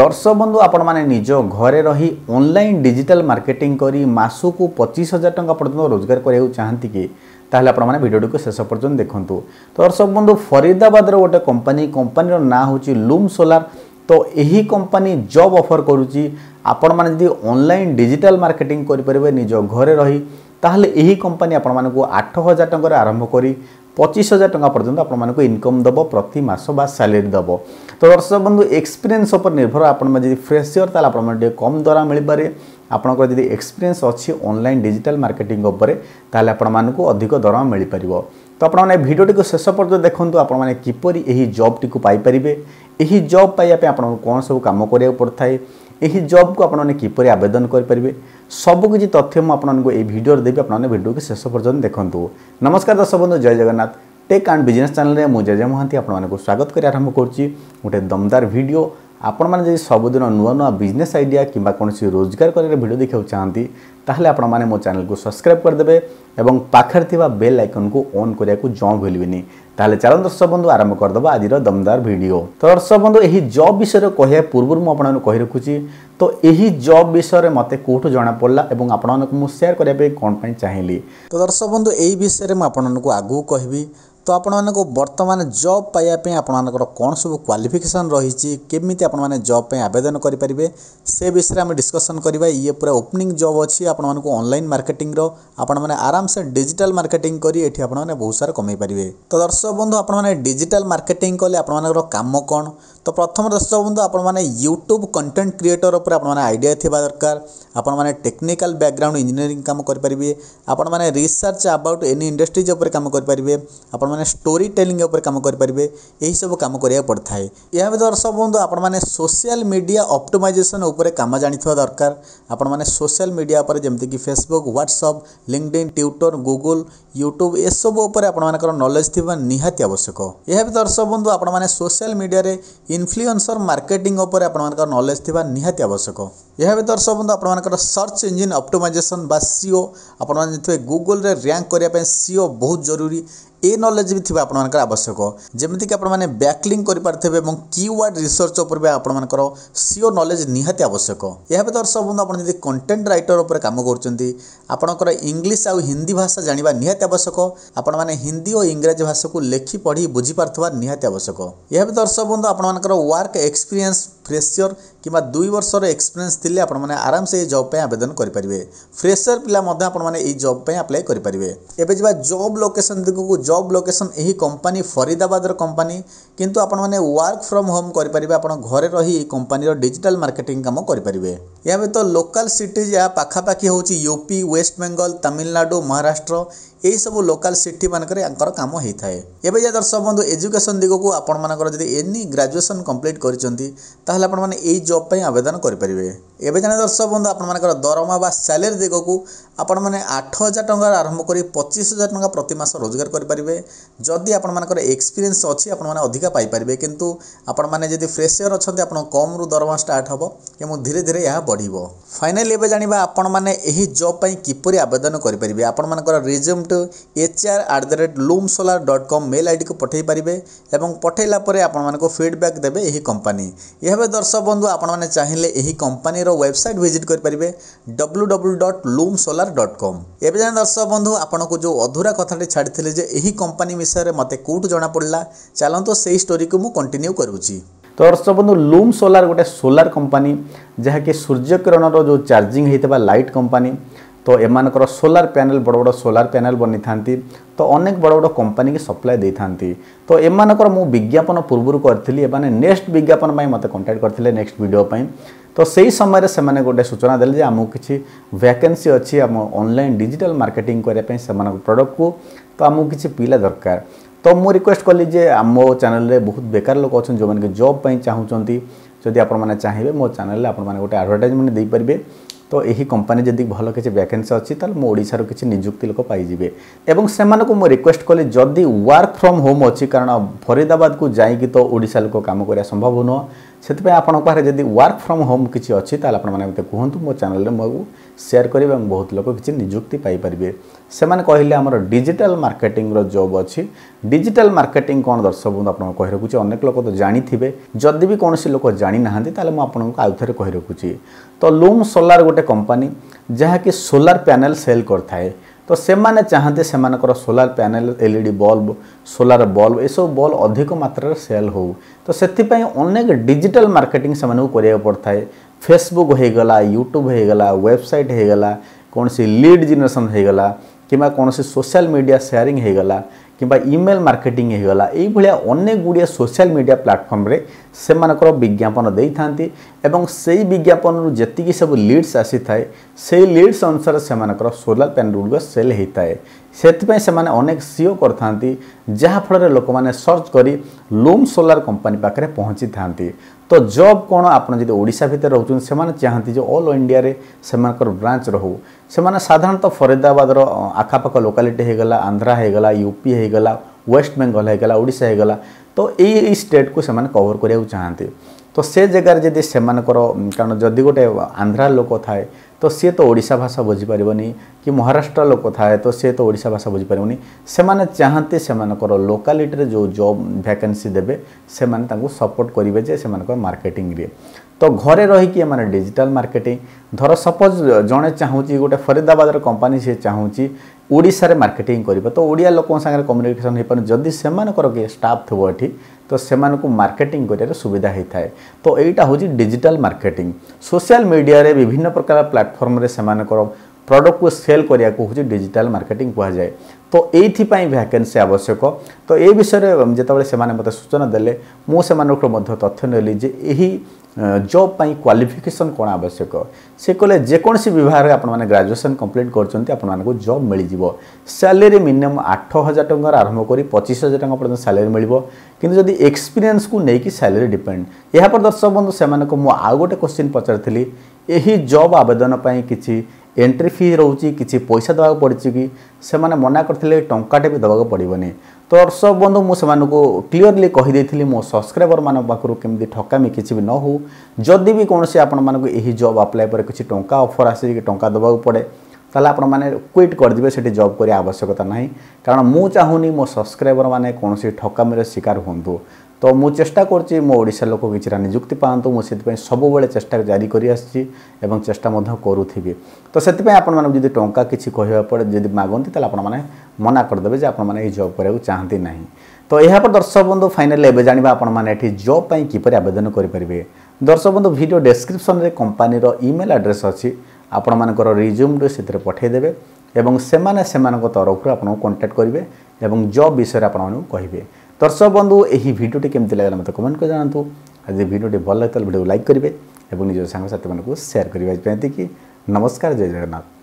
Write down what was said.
দর্শক বন্ধু আপনার নিজ ঘরে রহি অনলাইন ডিজিটাল মার্কেটিং করে মাসকু পঁচিশ হাজার টাকা পর্যন্ত রোজগার করা চাহিদি কি তাহলে আপনার ভিডিওটি শেষ পর্যন্ত দেখুন তো দর্শক বন্ধু ফরিদাবাদর গোটে কোম্পানি কোম্পানির না হচ্ছে লুম সোলার তো এই কোম্পানি জব অফর করুচি আপনার যদি অনলাইন ডিজিটাল মার্কেটিং করে নিজ ঘরে রহি তাহলে এই কোম্পানি আপনার আট হাজার টাকার আরম্ভ করে পঁচিশ হাজার টাকা পর্যন্ত আপনার ইনকম দেব প্রতি মাস বা স্যালেরি দেব তো দর্শক বন্ধু এক্সপিরিয়েন্স উপরে নির্ভর আপনার যদি ফ্রেসিয়র তাহলে আপনার টিকিয়ে কম দ্বারা মিলিপারে আপনার যদি এক্সপিরিয়েন্স অছি অনলাইন ডিজিটাল মার্কেটিং উপরে তাহলে আপনার অধিক দরমা মিলিপার তো আপনার ভিডিওটি শেষ পর্যন্ত দেখুন আপনার কিপর এই জবটি পাইপারে এই জব পাই আপনার কোণ সব কাম করা পড়ে থাকে ଏହି ଜବ୍କୁ ଆପଣମାନେ କିପରି ଆବେଦନ କରିପାରିବେ ସବୁକିଛି ତଥ୍ୟ ମୁଁ ଆପଣମାନଙ୍କୁ ଏହି ଭିଡ଼ିଓରେ ଦେବି ଆପଣମାନେ ଭିଡ଼ିଓକୁ ଶେଷ ପର୍ଯ୍ୟନ୍ତ ଦେଖନ୍ତୁ ନମସ୍କାର ଦର୍ଶକ ବନ୍ଧୁ Jay Jagannath tech and business ଚ୍ୟାନେଲ୍ରେ ମୁଁ ଜୟ ମହାନ୍ତି ଆପଣମାନଙ୍କୁ ସ୍ୱାଗତ କରି ଆରମ୍ଭ କରୁଛି ଗୋଟେ ଦମଦାର ଭିଡ଼ିଓ ଆପଣମାନେ ଯଦି ସବୁଦିନ ନୂଆ ନୂଆ ବିଜନେସ୍ ଆଇଡ଼ିଆ କିମ୍ବା କୌଣସି ରୋଜଗାର କରିବାର ଭିଡ଼ିଓ ଦେଖିବାକୁ ଚାହାନ୍ତି ତାହେଲେ ଆପଣମାନେ ମୋ ଚ୍ୟାନେଲକୁ ସବସ୍କ୍ରାଇବ୍ କରିଦେବେ ଏବଂ ପାଖରେ ଥିବା ବେଲ୍ ଆଇକନ୍କୁ ଅନ୍ କରିବାକୁ ଜମା ଭୁଲିବେନି ତାହେଲେ ଚାଲନ୍ତୁ ଦର୍ଶକ ବନ୍ଧୁ ଆରମ୍ଭ କରିଦେବା ଆଜିର ଦମଦାର ଭିଡ଼ିଓ ତ ଦର୍ଶକ ବନ୍ଧୁ ଏହି ଜବ୍ ବିଷୟରେ କହିବା ପୂର୍ବରୁ ମୁଁ ଆପଣମାନଙ୍କୁ କହି ରଖୁଛି ତ ଏହି ଜବ୍ ବିଷୟରେ ମୋତେ କେଉଁଠୁ ଜଣାପଡ଼ିଲା ଏବଂ ଆପଣମାନଙ୍କୁ ମୁଁ ସେୟାର କରିବା ପାଇଁ କ'ଣ ପାଇଁ ଚାହିଁଲି ତ ଦର୍ଶକ ବନ୍ଧୁ ଏହି ବିଷୟରେ ମୁଁ ଆପଣମାନଙ୍କୁ ଆଗକୁ କହିବି তো ଆପଣମାନଙ୍କୁ ବର୍ତ୍ତମାନ ଜବ୍ ପାଇବା ପାଇଁ ଆପଣମାନଙ୍କର କ'ଣ ସବୁ କ୍ୱାଲିଫିକେସନ୍ ରହିଛି କେମିତି ଆପଣମାନେ ଜବ୍ ପାଇଁ ଆବେଦନ କରିପାରିବେ ସେ ବିଷୟରେ ଆମେ ଡିସ୍କସନ୍ କରିବା ଇଏ ପୁରା ଓପନିଂ ଜବ୍ ଅଛି ଆପଣମାନଙ୍କୁ ଅନଲାଇନ୍ ମାର୍କେଟିଂର ଆପଣମାନେ ଆରାମସେ ଡିଜିଟାଲ୍ ମାର୍କେଟିଂ କରି ଏଠି ଆପଣମାନେ ବହୁତ ସାରା କମେଇ ପାରିବେ ତ ଦର୍ଶକ ବନ୍ଧୁ ଆପଣମାନେ ଡିଜିଟାଲ୍ ମାର୍କେଟିଂ କଲେ ଆପଣମାନଙ୍କର କାମ କ'ଣ ତ ପ୍ରଥମ ଦର୍ଶକ ବନ୍ଧୁ ଆପଣମାନେ ୟୁଟ୍ୟୁବ୍ କଣ୍ଟେଣ୍ଟ କ୍ରିଏଟର୍ ଉପରେ ଆପଣମାନେ ଆଇଡ଼ିଆ ଥିବା ଦରକାର ଆପଣମାନେ ଟେକ୍ନିକାଲ୍ ବ୍ୟାକ୍ଗ୍ରାଉଣ୍ଡ ଇଞ୍ଜିନିୟରିଂ କାମ କରିପାରିବେ ଆପଣମାନେ ରିସର୍ଚ୍ଚ ଆବାଉଟ୍ ଏନି ଇଣ୍ଡଷ୍ଟ୍ରିଜ୍ ଉପରେ କାମ କରିପାରିବେ ଆପଣ ଆପଣମାନେ ଷ୍ଟୋରି ଟେଲିଂ ଉପରେ କାମ କରିପାରିବେ ଏହିସବୁ କାମ କରିବାକୁ ପଡ଼ିଥାଏ ଏହା ବି ସବୁ ବନ୍ଧୁ ଆପଣମାନେ ସୋସିଆଲ୍ ମିଡ଼ିଆ ଅପ୍ଟିମାଇଜେସନ୍ ଉପରେ କାମ ଜାଣିଥିବା ଦରକାର ଆପଣମାନେ ସୋସିଆଲ୍ ମିଡ଼ିଆ ଉପରେ ଯେମିତିକି Facebook WhatsApp LinkedIn Twitter Google YouTube ଏସବୁ ଉପରେ ଆପଣମାନଙ୍କର ନଲେଜ୍ ଥିବା ନିହାତି ଆବଶ୍ୟକ ଏହା ବି ଦର୍ଶକ ବନ୍ଧୁ ଆପଣମାନେ ସୋସିଆଲ୍ ମିଡ଼ିଆରେ ଇନଫ୍ଲୁଏନ୍ସର ମାର୍କେଟିଂ ଉପରେ ଆପଣମାନଙ୍କର ନଲେଜ୍ ଥିବା ନିହାତି ଆବଶ୍ୟକ ଏହା ବି ଦର୍ଶକ ବନ୍ଧୁ ଆପଣମାନଙ୍କର ସର୍ଚ୍ଚ ଇଞ୍ଜିନ୍ ଅପ୍ଟିମାଇଜେସନ୍ ବା ସିଓ ଆପଣମାନେ ଜାଣିଥିବେ ଗୁଗୁଲ୍ରେ ରାଙ୍କ କରିବା ପାଇଁ ସିଓ ବହୁତ ଜରୁରୀ ଏ ନଲେଜ୍ ବି ଥିବା ଆପଣମାନଙ୍କର ଆବଶ୍ୟକ ଯେମିତିକି ଆପଣମାନେ ବ୍ୟାକ୍ଲିଙ୍ଗ କରିପାରିଥିବେ ଏବଂ କିୱାର୍ଡ଼ ରିସର୍ଚ୍ଚ ଉପରେ ବି ଆପଣମାନଙ୍କର ସିଓ ନଲେଜ୍ ନିହାତି ଆବଶ୍ୟକ ଏହା ବ୍ୟତୀତ ସବୁ ଆପଣ ଯଦି କଣ୍ଟେଣ୍ଟ ରାଇଟର ଉପରେ କାମ କରୁଛନ୍ତି ଆପଣଙ୍କର ଇଂଲିଶ ଆଉ ହିନ୍ଦୀ ଭାଷା ଜାଣିବା ନିହାତି ଆବଶ୍ୟକ ଆପଣମାନେ ହିନ୍ଦୀ ଓ ଇଂରାଜୀ ଭାଷାକୁ ଲେଖି ପଢ଼ି ବୁଝିପାରୁଥିବା ନିହାତି ଆବଶ୍ୟକ ଏହା ବ୍ୟତୀତ ଦର୍ଶକ ବନ୍ଧୁ ଆପଣମାନଙ୍କର ୱାର୍କ ଏକ୍ସପିରିଏନ୍ସ ଫ୍ରେସିୟର କିମ୍ବା ଦୁଇ ବର୍ଷର ଏକ୍ସପିରିଏନ୍ସ ଥିଲେ ଆପଣମାନେ ଆରାମସେ ଏହି ଜବ୍ ପାଇଁ ଆବେଦନ କରିପାରିବେ ଫ୍ରେସର ପିଲା ମଧ୍ୟ ଆପଣମାନେ ଏହି ଜବ୍ ପାଇଁ ଆପ୍ଲାଏ କରିପାରିବେ ଏବେ ଯିବା ଜବ୍ ଲୋକେସନ୍ ଦିଗକୁ ଜବ୍ জব লোକେসন ଏହି କମ୍ପାନୀ ଫରିଦାବାଦର କମ୍ପାନୀ କିନ୍ତୁ ଆପଣମାନେ ୱାର୍କ ଫ୍ରମ୍ ହୋମ୍ କରିପାରିବେ ଆପଣ ଘରେ ରହି ଏହି କମ୍ପାନୀର ଡିଜିଟାଲ୍ ମାର୍କେଟିଂ କାମ କରିପାରିବେ ଏହା ବ୍ୟତୀତ ଲୋକାଲ୍ ସିଟିଜ୍ ଏହା ପାଖାପାଖି ହେଉଛି ୟୁପି ୱେଷ୍ଟବେଙ୍ଗଲ ତାମିଲନାଡ଼ୁ ମହାରାଷ୍ଟ୍ର ଏହିସବୁ ଲୋକାଲ ସିଟିମାନଙ୍କରେ ୟାଙ୍କର କାମ ହୋଇଥାଏ ଏବେ ଯେ ଦର୍ଶକ ବନ୍ଧୁ ଏଜୁକେସନ୍ ଦିଗକୁ ଆପଣମାନଙ୍କର ଯଦି ଏନି ଗ୍ରାଜୁଏସନ୍ କମ୍ପ୍ଲିଟ୍ କରିଛନ୍ତି ତାହେଲେ ଆପଣମାନେ ଏହି ଜବ୍ ପାଇଁ ଆବେଦନ କରିପାରିବେ ଏବେ ଜାଣେ ଦର୍ଶକ ବନ୍ଧୁ ଆପଣମାନଙ୍କର ଦରମା ବା ସାଲେରୀ ଦିଗକୁ ଆପଣମାନେ ଆଠ ହଜାର ଟଙ୍କାରୁ ଆରମ୍ଭ କରି ପଚିଶ ହଜାର ଟଙ୍କା ପ୍ରତିମାସ ରୋଜଗାର କରିପାରିବେ ଯଦି ଆପଣମାନଙ୍କର ଏକ୍ସପିରିଏନ୍ସ ଅଛି ଆପଣମାନେ ଅଧିକା ପାଇପାରିବେ କିନ୍ତୁ ଆପଣମାନେ ଯଦି ଫ୍ରେସିୟର୍ ଅଛନ୍ତି ଆପଣ କମ୍ରୁ ଦରମା ଷ୍ଟାର୍ଟ ହେବ ଏବଂ ଧୀରେ ଧୀରେ ଏହା ବଢ଼ିବ ଫାଇନାଲି ଏବେ ଜାଣିବା ଆପଣମାନେ ଏହି ଜବ୍ ପାଇଁ କିପରି ଆବେଦନ କରିପାରିବେ ଆପଣମାନଙ୍କର ରିଜ୍ୟୁମ୍ଟି H R at the rate Loom Solar dot com mail ଆଇ ଡିକୁ ପଠାଇ ପାରିବେ ଏବଂ ପଠାଇଲା ପରେ ଆପଣମାନଙ୍କୁ ଫିଡ଼ବ୍ୟାକ୍ ଦେବେ ଏହି କମ୍ପାନୀ ଏହାବେ ଦର୍ଶକ ବନ୍ଧୁ ଆପଣମାନେ ଚାହିଁଲେ ଏହି କମ୍ପାନୀର ୱେବସାଇଟ୍ ଭିଜିଟ୍ କରିପାରିବେ W W dot Loom Solar dot com ଏବେ ଯାଏଁ ଦର୍ଶକ ବନ୍ଧୁ ଆପଣଙ୍କୁ ଯେଉଁ ଅଧୁରା କଥାଟି ଛାଡ଼ିଥିଲେ ଯେ ଏହି କମ୍ପାନୀ ବିଷୟରେ ମୋତେ କେଉଁଠୁ ଜଣାପଡ଼ିଲା ଚାଲନ୍ତୁ ସେହି ଷ୍ଟୋରିକୁ ମୁଁ କଣ୍ଟିନ୍ୟୁ କରୁଛି ତ ଦର୍ଶକ ବନ୍ଧୁ ଲୁମ୍ ସୋଲାର ଗୋଟେ ସୋଲାର୍ କମ୍ପାନୀ ଯାହାକି ସୂର୍ଯ୍ୟକିରଣର ଯେଉଁ ଚାର୍ଜିଂ ହେଇଥିବା ଲାଇଟ୍ କମ୍ପାନୀ তো এমানকর সোলার প্যানেল বড় বড় সোলার প্যানেল বনি থাকে তো অনেক বড় বড় কোম্পানিকে সপ্লাই দিয়ে থাকে তো এমানকর মু বিজ্ঞাপন পূর্বর করি এমানে নেক্সট বিজ্ঞাপন পাই মতো কন্টাক্ট করলে নেক্সট ভিডিও পাই তো সেই সময় সে গোটে সূচনা দেলে যে আমি কিছু ভ্যাকেন্সি অছি আমার অনলাইন ডিজিটাল মার্কেটিং করা সে প্রডক্টকু তো আমি কিছু পিলা দরকার তো মু রিকোয়েস্ট কলি যে আমো চ্যানেলে বহুত বেকার লোক অনেক যে জব পাই চাহুচার যদি আপনার চাহিবে মো চ্যানেলে আপনার গোটে আডভার্টাইজমেন্ট দিয়ে পারবে ତ ଏହି କମ୍ପାନୀ ଯଦି ଭଲ କିଛି ଭ୍ୟାକେନ୍ସି ଅଛି ତାହେଲେ ମୁଁ ଓଡ଼ିଶାରୁ କିଛି ନିଯୁକ୍ତି ଲୋକ ପାଇଯିବେ ଏବଂ ସେମାନଙ୍କୁ ମୁଁ ରିକ୍ୱେଷ୍ଟ କଲି ଯଦି ୱାର୍କ ଫ୍ରମ୍ ହୋମ୍ ଅଛି କାରଣ ଫରିଦାବାଦକୁ ଯାଇକି ତ ଓଡ଼ିଶା ଲୋକ କାମ କରିବା ସମ୍ଭବ ନୁହଁ ସେଥିପାଇଁ ଆପଣଙ୍କ ପାଖରେ ଯଦି ୱାର୍କ ଫ୍ରମ୍ ହୋମ୍ କିଛି ଅଛି ତାହେଲେ ଆପଣମାନେ ମୋତେ କୁହନ୍ତୁ ମୋ ଚ୍ୟାନେଲ୍ରେ ମୁଁ ସେୟାର କରିବି ଏବଂ ବହୁତ ଲୋକ କିଛି ନିଯୁକ୍ତି ପାଇପାରିବେ ସେମାନେ କହିଲେ ଆମର ଡିଜିଟାଲ୍ ମାର୍କେଟିଂର ଜବ୍ ଅଛି ଡିଜିଟାଲ୍ ମାର୍କେଟିଂ କ'ଣ ଦର୍ଶକ ବନ୍ଧୁ ଆପଣଙ୍କୁ କହି ରଖୁଛି ଅନେକ ଲୋକ ତ ଜାଣିଥିବେ ଯଦି ବି କୌଣସି ଲୋକ ଜାଣିନାହାନ୍ତି ତାହେଲେ ମୁଁ ଆପଣଙ୍କୁ ଆଉ ଥରେ କହି ରଖୁଛି ତ ଲୁମ୍ ସୋଲାର ଗୋଟେ କମ୍ପାନୀ ଯାହାକି ସୋଲାର ପ୍ୟାନେଲ୍ ସେଲ୍ କରିଥାଏ तो से चाहते से solar panel LED bulb solar bulb यह सब बल्ब अधिक मात्र सेल हो तो से अनेक डिजिटल मार्केटिंग से पड़ता है फेसबुक होगला यूट्यूब होगला वेबसाइट होगला कौन सी लीड जेनेसन होगला किसी सोशल मीडिया सेयारी होगला কিংবা ইমেল মার্কেটিং হয়েগলা এইভাবে অনেক গুড়িয়ে সোশিয়াল মিডিয়া প্লাটফর্মে সে বিজ্ঞাপন দিয়ে এবং সেই বিজ্ঞাপন যেত সব লিডস আসি থাকে সেই লিডস অনুসারে সে সোলার প্যানেল গুড়ি সেল হয়ে থাকে ସେଥିପାଇଁ ସେମାନେ ଅନେକ ସିଓ କରିଥାନ୍ତି ଯାହାଫଳରେ ଲୋକମାନେ ସର୍ଚ୍ଚ କରି ଲୁମ୍ ସୋଲାର କମ୍ପାନୀ ପାଖରେ ପହଞ୍ଚିଥାନ୍ତି तो जब कौन आपड़ी ओडा भितर रोच चाहती जो अल इंडिया से ब्रांच रो से साधारणतः फरीदाबाद आखापाख लोकालीटी होगा आंध्रा होगा यूपी होगा वेस्ट बेंगल होगा ओडा होगा तो यही स्टेट को सेने कवर करा चाहती तो से जगार जी से कारण जदि गोटे आंध्रा लोक थाए তো ସିଏ ତ ଓଡ଼ିଶା ଭାଷା ବୁଝିପାରିବନି କି ମହାରାଷ୍ଟ୍ର ଲୋକ ଥାଏ ତ ସିଏ ତ ଓଡ଼ିଶା ଭାଷା ବୁଝିପାରିବନି ସେମାନେ ଚାହାନ୍ତି ସେମାନଙ୍କର ଲୋକାଲିଟିରେ ଯେଉଁ ଜବ୍ ଭ୍ୟାକେନ୍ସି ଦେବେ ସେମାନେ ତାଙ୍କୁ ସପୋର୍ଟ କରିବେ ଯେ ସେମାନଙ୍କର ମାର୍କେଟିଂରେ ତ ଘରେ ରହିକି ଏମାନେ ଡିଜିଟାଲ ମାର୍କେଟିଂ ଧର ସପୋଜ୍ ଜଣେ ଚାହୁଁଛି ଗୋଟେ ଫରିଦାବାଦର କମ୍ପାନୀ ସିଏ ଚାହୁଁଛି ଓଡ଼ିଶାରେ ମାର୍କେଟିଂ କରିବ ତ ଓଡ଼ିଆ ଲୋକଙ୍କ ସାଙ୍ଗରେ କମ୍ୟୁନିକେସନ୍ ହେଇପାରୁନି ଯଦି ସେମାନଙ୍କର କିଏ ଷ୍ଟାଫ୍ ଥିବ ଏଠି तो सेମାନଙ୍କୁ ମାର୍କେଟିଂ କରିବାର ସୁବିଧା ହୋଇଥାଏ ତ ଏଇଟା ହେଉଛି ଡିଜିଟାଲ ମାର୍କେଟିଂ ସୋସିଆଲ ମିଡ଼ିଆରେ ବିଭିନ୍ନ ପ୍ରକାର ପ୍ଲାଟଫର୍ମରେ ସେମାନଙ୍କର ପ୍ରଡ଼କ୍ଟକୁ ସେଲ୍ କରିବାକୁ ହେଉଛି ଡିଜିଟାଲ ମାର୍କେଟିଂ କୁହାଯାଏ ତ ଏଇଥିପାଇଁ ଭ୍ୟାକେନ୍ସି ଆବଶ୍ୟକ ତ ଏ ବିଷୟରେ ଯେତେବେଳେ ସେମାନେ ମୋତେ ସୂଚନା ଦେଲେ ମୁଁ ସେମାନଙ୍କଠୁ ମଧ୍ୟ ତଥ୍ୟ ନେଲି ଯେ ଏହି ଜବ୍ ପାଇଁ କ୍ୱାଲିଫିକେସନ୍ କ'ଣ ଆବଶ୍ୟକ ସେ କହିଲେ ଯେକୌଣସି ବିଭାଗରେ ଆପଣମାନେ ଗ୍ରାଜୁଏସନ୍ କମ୍ପ୍ଲିଟ୍ କରୁଛନ୍ତି ଆପଣମାନଙ୍କୁ ଜବ୍ ମିଳିଯିବ ସାଲେରୀ ମିନିମମ୍ ଆଠ ହଜାର ଟଙ୍କାର ଆରମ୍ଭ କରି ପଚିଶ ହଜାର ଟଙ୍କା ପର୍ଯ୍ୟନ୍ତ ସାଲେରୀ ମିଳିବ କିନ୍ତୁ ଯଦି ଏକ୍ସପିରିଏନ୍ସକୁ ନେଇକି ସାଲେରୀ ଡିପେଣ୍ଡ ଏହା ପରେ ଦର୍ଶକ ବନ୍ଧୁ ସେମାନଙ୍କୁ ମୁଁ ଆଉ ଗୋଟେ କୋଶ୍ଚିନ୍ ପଚାରିଥିଲି ଏହି ଜବ୍ ଆବେଦନ ପାଇଁ କିଛି ଏଣ୍ଟ୍ରି ଫି ରହୁଛି କିଛି ପଇସା ଦେବାକୁ ପଡ଼ୁଛି କି ସେମାନେ ମନା କରିଥିଲେ ଟଙ୍କାଟେ ବି ଦେବାକୁ ପଡ଼ିବନି ତ ଦର୍ଶକ ବନ୍ଧୁ ମୁଁ ସେମାନଙ୍କୁ କ୍ଲିଅରଲି କହିଦେଇଥିଲି ମୋ ସବସ୍କ୍ରାଇବରମାନଙ୍କ ପାଖରୁ କେମିତି ଠକାମି କିଛି ବି ନ ହେଉ ଯଦି ବି କୌଣସି ଆପଣମାନଙ୍କୁ ଏହି ଜବ୍ ଆପ୍ଲାଏ ପରେ କିଛି ଟଙ୍କା ଅଫର୍ ଆସିକି ଟଙ୍କା ଦେବାକୁ ପଡ଼େ ତାହେଲେ ଆପଣମାନେ କ୍ୱିଟ୍ କରିଦେବେ ସେଠି ଜବ୍ କରିବା ଆବଶ୍ୟକତା ନାହିଁ କାରଣ ମୁଁ ଚାହୁଁନି ମୋ ସବସ୍କ୍ରାଇବରମାନେ କୌଣସି ଠକାମିର ଶିକାର ହୁଅନ୍ତୁ তো ମୁଁ ଚେଷ୍ଟା କରୁଛି ମୋ ଓଡ଼ିଶା ଲୋକ କିଛି ନିଯୁକ୍ତି ପାଆନ୍ତୁ ମୁଁ ସେଥିପାଇଁ ସବୁବେଳେ ଚେଷ୍ଟା ଜାରି କରି ଆସିଛି ଏବଂ ଚେଷ୍ଟା ମଧ୍ୟ କରୁଥିବି ତ ସେଥିପାଇଁ ଆପଣମାନଙ୍କୁ ଯଦି ଟଙ୍କା କିଛି କହିବା ପଡ଼େ ଯଦି ମାଗନ୍ତି ତାହେଲେ ଆପଣମାନେ ମନା କରିଦେବେ ଯେ ଆପଣମାନେ ଏଇ ଜବ୍ କରିବାକୁ ଚାହାନ୍ତି ନାହିଁ ତ ଏହାପରେ ଦର୍ଶକ ବନ୍ଧୁ ଫାଇନାଲି ଏବେ ଜାଣିବା ଆପଣମାନେ ଏଠି ଜବ୍ ପାଇଁ କିପରି ଆବେଦନ କରିପାରିବେ ଦର୍ଶକ ବନ୍ଧୁ ଭିଡ଼ିଓ ଡେସ୍କ୍ରିପସନ୍ରେ କମ୍ପାନୀର ଇମେଲ୍ ଆଡ୍ରେସ୍ ଅଛି ଆପଣମାନଙ୍କର ରିଜ୍ୟୁମ୍ଟି ସେଥିରେ ପଠାଇଦେବେ ଏବଂ ସେମାନେ ସେମାନଙ୍କ ତରଫରୁ ଆପଣଙ୍କୁ କଣ୍ଟାକ୍ଟ କରିବେ ଏବଂ ଜବ୍ ବିଷୟରେ ଆପଣମାନଙ୍କୁ କହିବେ দর্শক বন্ধু এই ভিডিওটি কেমতি লাগলা মতো কমেন্ট করে জানাতু আজ ভিডিওটি ভাল লাগে তাহলে ভিডিও লাইক করবে এবং নিজ সাংসাথী মানুষ সেয়ার করবে আজ এমনকি নমস্কার জয় জগন্নাথ